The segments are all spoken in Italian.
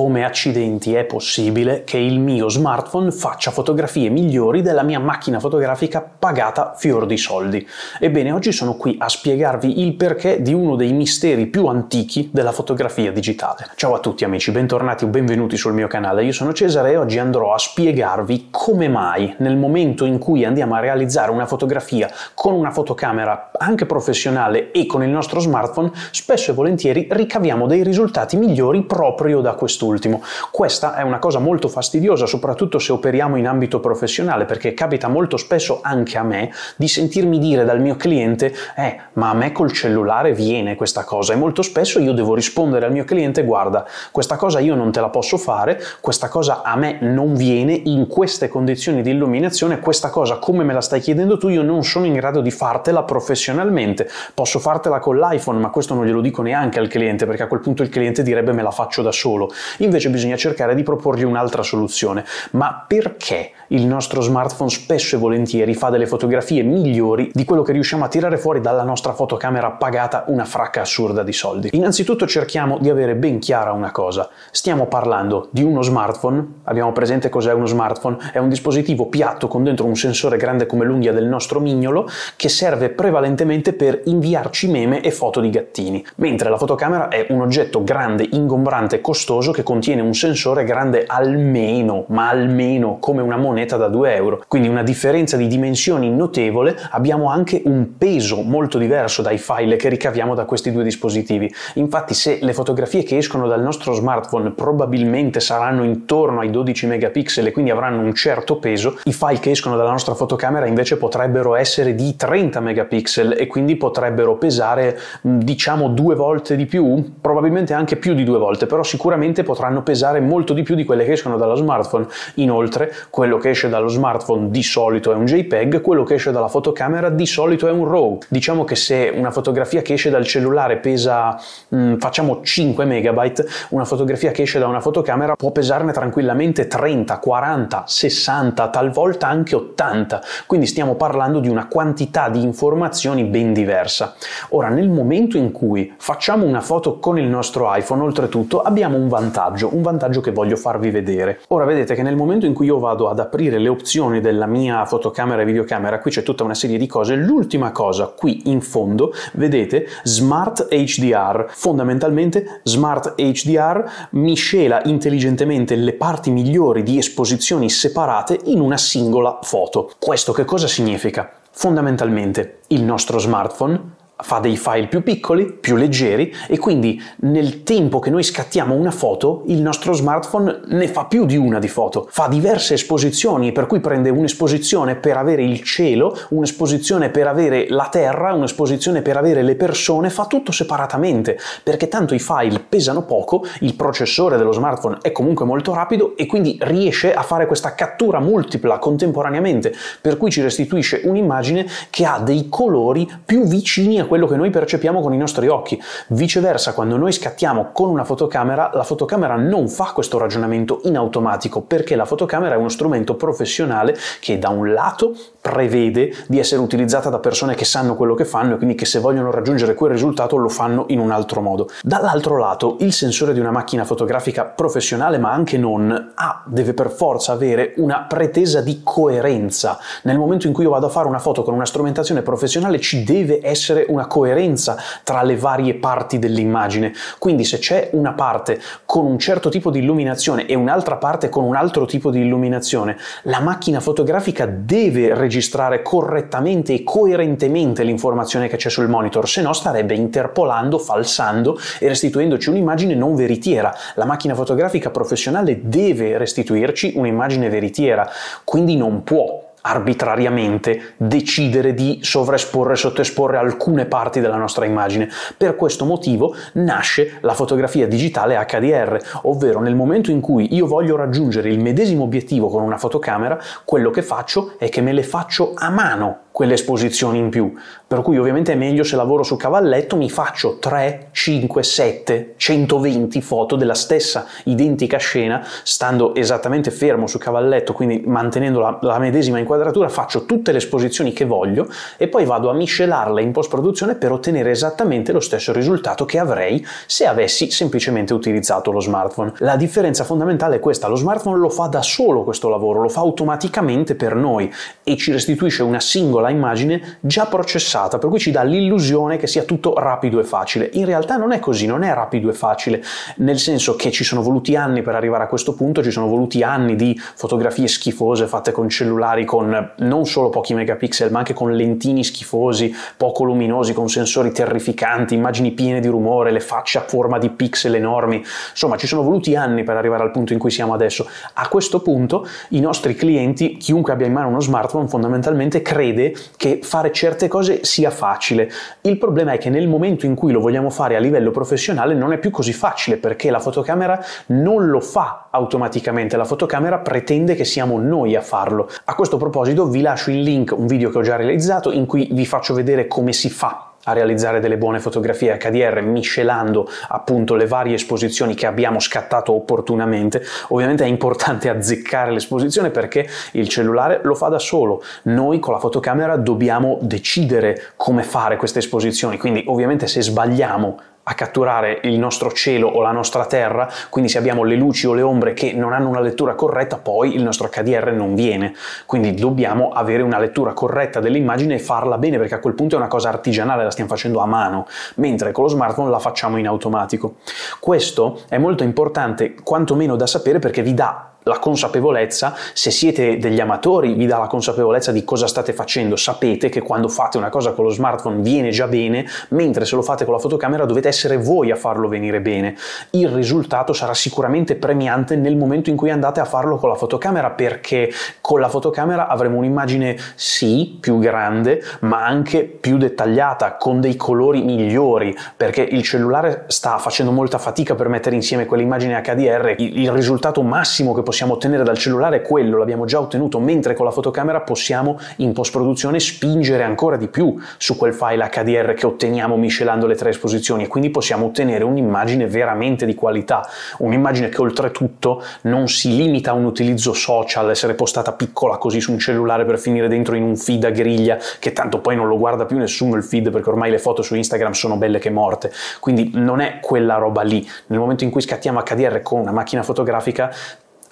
Come accidenti è possibile che il mio smartphone faccia fotografie migliori della mia macchina fotografica pagata fior di soldi? Ebbene, oggi sono qui a spiegarvi il perché di uno dei misteri più antichi della fotografia digitale. Ciao a tutti amici, bentornati o benvenuti sul mio canale. Io sono Cesare e oggi andrò a spiegarvi come mai nel momento in cui andiamo a realizzare una fotografia con una fotocamera anche professionale e con il nostro smartphone, spesso e volentieri ricaviamo dei risultati migliori proprio da questo quest'ultimo. Questa è una cosa molto fastidiosa, soprattutto se operiamo in ambito professionale, perché capita molto spesso anche a me di sentirmi dire dal mio cliente eh, ma a me col cellulare viene questa cosa e molto spesso io devo rispondere al mio cliente guarda, questa cosa io non te la posso fare, questa cosa a me non viene in queste condizioni di illuminazione, questa cosa come me la stai chiedendo tu io non sono in grado di fartela professionalmente, posso fartela con l'iPhone ma questo non glielo dico neanche al cliente perché a quel punto il cliente direbbe me la faccio da solo. Invece bisogna cercare di proporgli un'altra soluzione. Ma perché il nostro smartphone spesso e volentieri fa delle fotografie migliori di quello che riusciamo a tirare fuori dalla nostra fotocamera pagata una fracca assurda di soldi? Innanzitutto cerchiamo di avere ben chiara una cosa. Stiamo parlando di uno smartphone, abbiamo presente cos'è uno smartphone? È un dispositivo piatto con dentro un sensore grande come l'unghia del nostro mignolo che serve prevalentemente per inviarci meme e foto di gattini, mentre la fotocamera è un oggetto grande, ingombrante, e costoso che che contiene un sensore grande almeno, ma almeno come una moneta da 2 euro. Quindi una differenza di dimensioni notevole, abbiamo anche un peso molto diverso dai file che ricaviamo da questi due dispositivi. Infatti se le fotografie che escono dal nostro smartphone probabilmente saranno intorno ai 12 megapixel e quindi avranno un certo peso, i file che escono dalla nostra fotocamera invece potrebbero essere di 30 megapixel e quindi potrebbero pesare diciamo due volte di più, probabilmente anche più di due volte, però sicuramente potranno pesare molto di più di quelle che escono dallo smartphone. Inoltre, quello che esce dallo smartphone di solito è un JPEG, quello che esce dalla fotocamera di solito è un RAW. Diciamo che se una fotografia che esce dal cellulare pesa, mh, mm, facciamo 5 megabyte, una fotografia che esce da una fotocamera può pesarne tranquillamente 30, 40, 60, talvolta anche 80. Quindi stiamo parlando di una quantità di informazioni ben diversa. Ora, nel momento in cui facciamo una foto con il nostro iPhone, oltretutto abbiamo un vantaggio vantaggio, un vantaggio che voglio farvi vedere. Ora vedete che nel momento in cui io vado ad aprire le opzioni della mia fotocamera e videocamera, qui c'è tutta una serie di cose, l'ultima cosa qui in fondo vedete Smart HDR, fondamentalmente Smart HDR miscela intelligentemente le parti migliori di esposizioni separate in una singola foto. Questo che cosa significa? Fondamentalmente il nostro smartphone fa dei file più piccoli, più leggeri e quindi nel tempo che noi scattiamo una foto il nostro smartphone ne fa più di una di foto, fa diverse esposizioni per cui prende un'esposizione per avere il cielo, un'esposizione per avere la terra, un'esposizione per avere le persone, fa tutto separatamente perché tanto i file pesano poco, il processore dello smartphone è comunque molto rapido e quindi riesce a fare questa cattura multipla contemporaneamente per cui ci restituisce un'immagine che ha dei colori più vicini a quello che noi percepiamo con i nostri occhi. Viceversa, quando noi scattiamo con una fotocamera, la fotocamera non fa questo ragionamento in automatico, perché la fotocamera è uno strumento professionale che da un lato prevede di essere utilizzata da persone che sanno quello che fanno e quindi che se vogliono raggiungere quel risultato lo fanno in un altro modo. Dall'altro lato, il sensore di una macchina fotografica professionale, ma anche non, ha, deve per forza avere una pretesa di coerenza. Nel momento in cui io vado a fare una foto con una strumentazione professionale ci deve essere una una coerenza tra le varie parti dell'immagine. Quindi se c'è una parte con un certo tipo di illuminazione e un'altra parte con un altro tipo di illuminazione, la macchina fotografica deve registrare correttamente e coerentemente l'informazione che c'è sul monitor, se no starebbe interpolando, falsando e restituendoci un'immagine non veritiera. La macchina fotografica professionale deve restituirci un'immagine veritiera, quindi non può arbitrariamente decidere di sovraesporre e sottoesporre alcune parti della nostra immagine. Per questo motivo nasce la fotografia digitale HDR, ovvero nel momento in cui io voglio raggiungere il medesimo obiettivo con una fotocamera, quello che faccio è che me le faccio a mano quelle esposizioni in più. Per cui ovviamente è meglio se lavoro su cavalletto, mi faccio 3, 5, 7, 120 foto della stessa identica scena, stando esattamente fermo su cavalletto, quindi mantenendo la, la medesima inquadratura, faccio tutte le esposizioni che voglio e poi vado a miscelarle in post-produzione per ottenere esattamente lo stesso risultato che avrei se avessi semplicemente utilizzato lo smartphone. La differenza fondamentale è questa, lo smartphone lo fa da solo questo lavoro, lo fa automaticamente per noi e ci restituisce una singola singola immagine già processata, per cui ci dà l'illusione che sia tutto rapido e facile. In realtà non è così, non è rapido e facile, nel senso che ci sono voluti anni per arrivare a questo punto, ci sono voluti anni di fotografie schifose fatte con cellulari, con non solo pochi megapixel, ma anche con lentini schifosi, poco luminosi, con sensori terrificanti, immagini piene di rumore, le facce a forma di pixel enormi. Insomma, ci sono voluti anni per arrivare al punto in cui siamo adesso. A questo punto i nostri clienti, chiunque abbia in mano uno smartphone, fondamentalmente crede che fare certe cose sia facile. Il problema è che nel momento in cui lo vogliamo fare a livello professionale non è più così facile perché la fotocamera non lo fa automaticamente, la fotocamera pretende che siamo noi a farlo. A questo proposito vi lascio il link, un video che ho già realizzato in cui vi faccio vedere come si fa a realizzare delle buone fotografie HDR miscelando appunto le varie esposizioni che abbiamo scattato opportunamente. Ovviamente è importante azzeccare l'esposizione perché il cellulare lo fa da solo. Noi con la fotocamera dobbiamo decidere come fare queste esposizioni, quindi ovviamente se sbagliamo a catturare il nostro cielo o la nostra terra, quindi se abbiamo le luci o le ombre che non hanno una lettura corretta, poi il nostro HDR non viene. Quindi dobbiamo avere una lettura corretta dell'immagine e farla bene, perché a quel punto è una cosa artigianale, la stiamo facendo a mano, mentre con lo smartphone la facciamo in automatico. Questo è molto importante, quantomeno da sapere, perché vi dà la consapevolezza, se siete degli amatori vi dà la consapevolezza di cosa state facendo, sapete che quando fate una cosa con lo smartphone viene già bene, mentre se lo fate con la fotocamera dovete essere voi a farlo venire bene. Il risultato sarà sicuramente premiante nel momento in cui andate a farlo con la fotocamera perché con la fotocamera avremo un'immagine sì più grande ma anche più dettagliata con dei colori migliori perché il cellulare sta facendo molta fatica per mettere insieme quell'immagine HDR il, il risultato massimo che possiamo possiamo ottenere dal cellulare, quello l'abbiamo già ottenuto, mentre con la fotocamera possiamo in post-produzione spingere ancora di più su quel file HDR che otteniamo miscelando le tre esposizioni e quindi possiamo ottenere un'immagine veramente di qualità, un'immagine che oltretutto non si limita a un utilizzo social, essere postata piccola così su un cellulare per finire dentro in un feed a griglia che tanto poi non lo guarda più nessuno il feed perché ormai le foto su Instagram sono belle che morte, quindi non è quella roba lì. Nel momento in cui scattiamo HDR con una macchina fotografica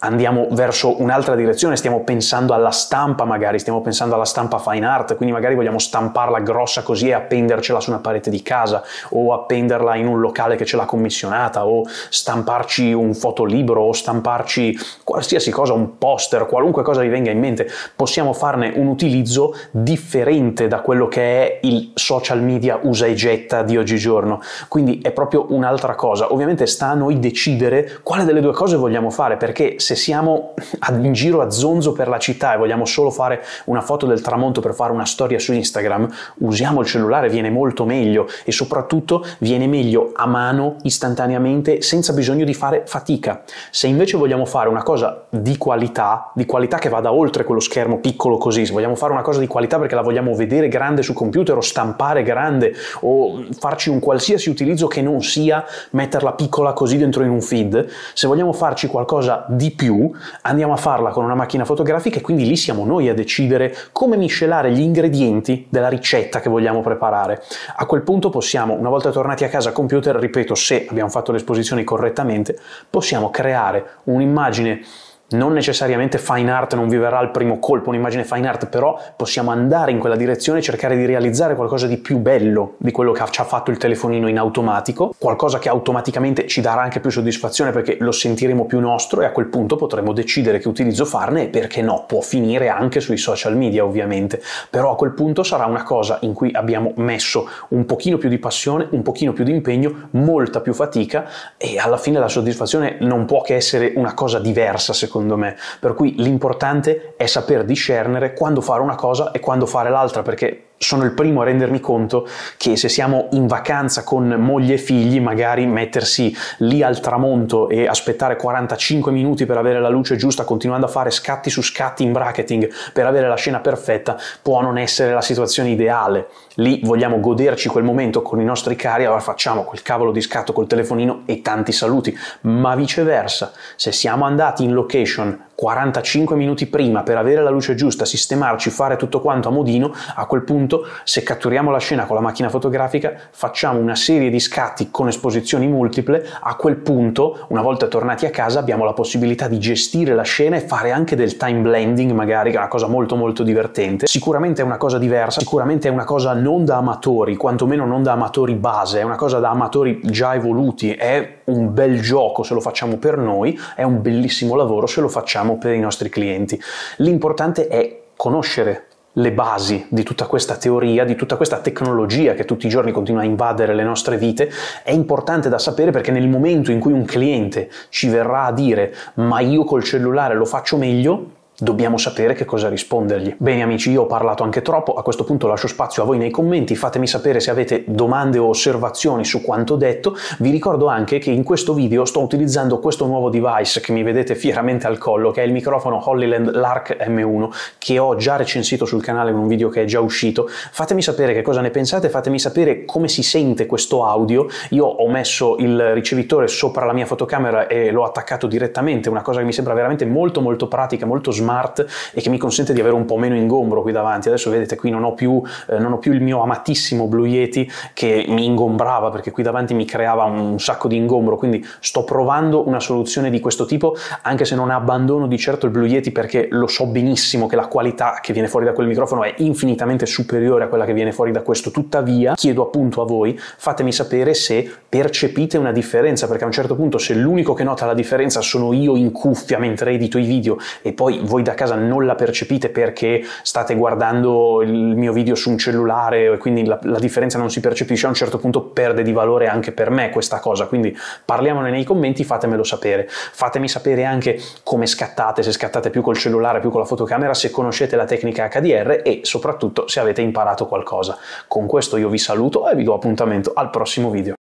andiamo verso un'altra direzione, stiamo pensando alla stampa magari, stiamo pensando alla stampa fine art, quindi magari vogliamo stamparla grossa così e appendercela su una parete di casa o appenderla in un locale che ce l'ha commissionata o stamparci un fotolibro o stamparci qualsiasi cosa, un poster, qualunque cosa vi venga in mente, possiamo farne un utilizzo differente da quello che è il social media usa e getta di oggigiorno, quindi è proprio un'altra cosa. Ovviamente sta a noi decidere quale delle due cose vogliamo fare perché se siamo in giro a zonzo per la città e vogliamo solo fare una foto del tramonto per fare una storia su Instagram, usiamo il cellulare, viene molto meglio e soprattutto viene meglio a mano, istantaneamente, senza bisogno di fare fatica. Se invece vogliamo fare una cosa di qualità, di qualità che vada oltre quello schermo piccolo così, se vogliamo fare una cosa di qualità perché la vogliamo vedere grande su computer o stampare grande o farci un qualsiasi utilizzo che non sia metterla piccola così dentro in un feed, se vogliamo farci qualcosa di più, andiamo a farla con una macchina fotografica e quindi lì siamo noi a decidere come miscelare gli ingredienti della ricetta che vogliamo preparare. A quel punto possiamo, una volta tornati a casa a computer, ripeto, se abbiamo fatto le esposizioni correttamente, possiamo creare un'immagine non necessariamente fine art non vi verrà al primo colpo un'immagine fine art, però possiamo andare in quella direzione e cercare di realizzare qualcosa di più bello di quello che ci ha fatto il telefonino in automatico, qualcosa che automaticamente ci darà anche più soddisfazione perché lo sentiremo più nostro e a quel punto potremo decidere che utilizzo farne e perché no, può finire anche sui social media ovviamente, però a quel punto sarà una cosa in cui abbiamo messo un pochino più di passione, un pochino più di impegno, molta più fatica e alla fine la soddisfazione non può che essere una cosa diversa secondo secondo me. Per cui l'importante è saper discernere quando fare una cosa e quando fare l'altra, perché sono il primo a rendermi conto che se siamo in vacanza con moglie e figli, magari mettersi lì al tramonto e aspettare 45 minuti per avere la luce giusta, continuando a fare scatti su scatti in bracketing per avere la scena perfetta, può non essere la situazione ideale. Lì vogliamo goderci quel momento con i nostri cari, allora facciamo quel cavolo di scatto col telefonino e tanti saluti, ma viceversa, se siamo andati in location 45 minuti prima per avere la luce giusta, sistemarci, fare tutto quanto a modino, a quel punto momento, se catturiamo la scena con la macchina fotografica, facciamo una serie di scatti con esposizioni multiple, a quel punto, una volta tornati a casa, abbiamo la possibilità di gestire la scena e fare anche del time blending, magari, che è una cosa molto molto divertente. Sicuramente è una cosa diversa, sicuramente è una cosa non da amatori, quantomeno non da amatori base, è una cosa da amatori già evoluti, è un bel gioco se lo facciamo per noi, è un bellissimo lavoro se lo facciamo per i nostri clienti. L'importante è conoscere le basi di tutta questa teoria, di tutta questa tecnologia che tutti i giorni continua a invadere le nostre vite, è importante da sapere perché nel momento in cui un cliente ci verrà a dire ma io col cellulare lo faccio meglio, Dobbiamo sapere che cosa rispondergli. Bene amici, io ho parlato anche troppo, a questo punto lascio spazio a voi nei commenti, fatemi sapere se avete domande o osservazioni su quanto detto. Vi ricordo anche che in questo video sto utilizzando questo nuovo device che mi vedete fieramente al collo, che è il microfono Hollyland Lark M1, che ho già recensito sul canale in un video che è già uscito. Fatemi sapere che cosa ne pensate, fatemi sapere come si sente questo audio. Io ho messo il ricevitore sopra la mia fotocamera e l'ho attaccato direttamente, una cosa che mi sembra veramente molto molto pratica, molto sm- smart e che mi consente di avere un po' meno ingombro qui davanti. Adesso vedete qui non ho più, eh, non ho più il mio amatissimo Blue Yeti che mi ingombrava perché qui davanti mi creava un sacco di ingombro, quindi sto provando una soluzione di questo tipo anche se non abbandono di certo il Blue Yeti perché lo so benissimo che la qualità che viene fuori da quel microfono è infinitamente superiore a quella che viene fuori da questo. Tuttavia chiedo appunto a voi, fatemi sapere se percepite una differenza perché a un certo punto se l'unico che nota la differenza sono io in cuffia mentre edito i video e poi voi voi da casa non la percepite perché state guardando il mio video su un cellulare e quindi la, la differenza non si percepisce, a un certo punto perde di valore anche per me questa cosa, quindi parliamone nei commenti, fatemelo sapere. Fatemi sapere anche come scattate, se scattate più col cellulare, più con la fotocamera, se conoscete la tecnica HDR e soprattutto se avete imparato qualcosa. Con questo io vi saluto e vi do appuntamento al prossimo video.